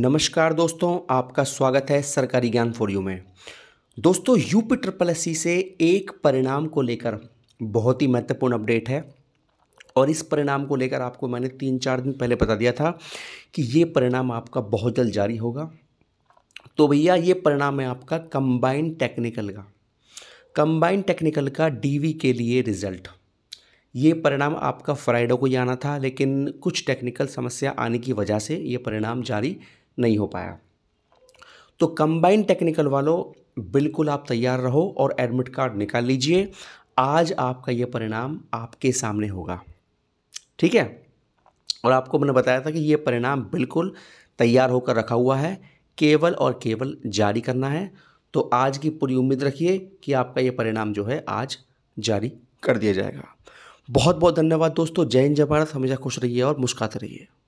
नमस्कार दोस्तों आपका स्वागत है सरकारी ज्ञान फॉर यू में दोस्तों यूपी ट्रिपल एस से एक परिणाम को लेकर बहुत ही महत्वपूर्ण अपडेट है और इस परिणाम को लेकर आपको मैंने तीन चार दिन पहले बता दिया था कि ये परिणाम आपका बहुत जल्द जारी होगा तो भैया ये परिणाम है आपका कंबाइन टेक्निकल का कंबाइन टेक्निकल का डी के लिए रिजल्ट ये परिणाम आपका फ्राइडे को ही आना था लेकिन कुछ टेक्निकल समस्या आने की वजह से ये परिणाम जारी नहीं हो पाया तो कंबाइंड टेक्निकल वालों बिल्कुल आप तैयार रहो और एडमिट कार्ड निकाल लीजिए आज आपका यह परिणाम आपके सामने होगा ठीक है और आपको मैंने बताया था कि यह परिणाम बिल्कुल तैयार होकर रखा हुआ है केवल और केवल जारी करना है तो आज की पूरी उम्मीद रखिए कि आपका यह परिणाम जो है आज जारी कर दिया जाएगा बहुत बहुत धन्यवाद दोस्तों जय हिंद जय भारत हमेशा खुश रहिए और मुस्काते रहिए